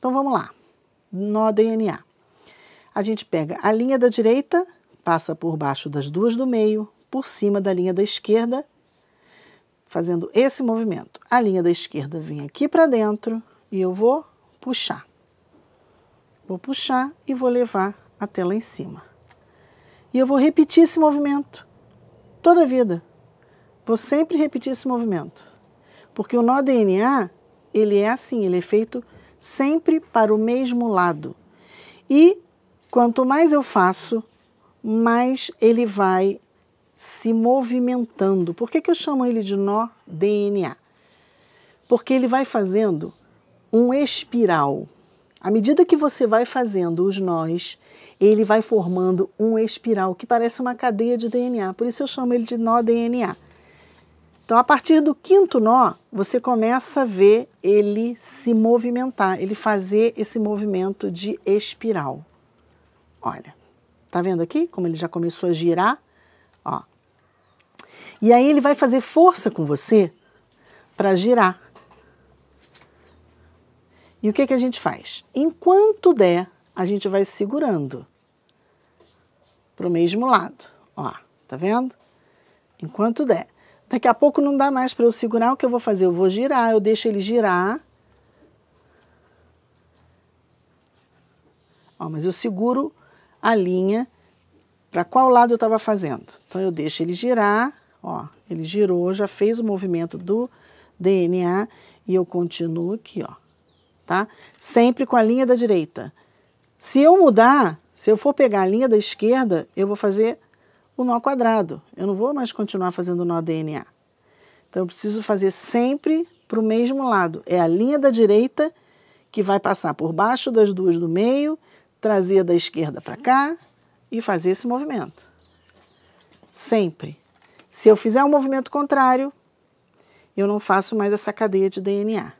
Então vamos lá. Nó DNA. A gente pega a linha da direita, passa por baixo das duas do meio, por cima da linha da esquerda, fazendo esse movimento. A linha da esquerda vem aqui para dentro e eu vou puxar. Vou puxar e vou levar até lá em cima. E eu vou repetir esse movimento toda a vida. Vou sempre repetir esse movimento. Porque o nó DNA, ele é assim, ele é feito sempre para o mesmo lado. E quanto mais eu faço, mais ele vai se movimentando. Por que, que eu chamo ele de nó DNA? Porque ele vai fazendo um espiral. À medida que você vai fazendo os nós, ele vai formando um espiral que parece uma cadeia de DNA. Por isso eu chamo ele de nó DNA. Então, a partir do quinto nó, você começa a ver ele se movimentar, ele fazer esse movimento de espiral. Olha, tá vendo aqui como ele já começou a girar? Ó. E aí ele vai fazer força com você para girar. E o que, que a gente faz? Enquanto der, a gente vai segurando para o mesmo lado. Ó, tá vendo? Enquanto der. Daqui a pouco não dá mais para eu segurar, o que eu vou fazer? Eu vou girar, eu deixo ele girar. Ó, mas eu seguro a linha para qual lado eu estava fazendo. Então, eu deixo ele girar, ó, ele girou, já fez o movimento do DNA e eu continuo aqui, ó, tá? Sempre com a linha da direita. Se eu mudar, se eu for pegar a linha da esquerda, eu vou fazer o nó quadrado. Eu não vou mais continuar fazendo nó DNA. Então, eu preciso fazer sempre para o mesmo lado. É a linha da direita que vai passar por baixo das duas do meio, trazer da esquerda para cá e fazer esse movimento. Sempre. Se eu fizer um movimento contrário, eu não faço mais essa cadeia de DNA.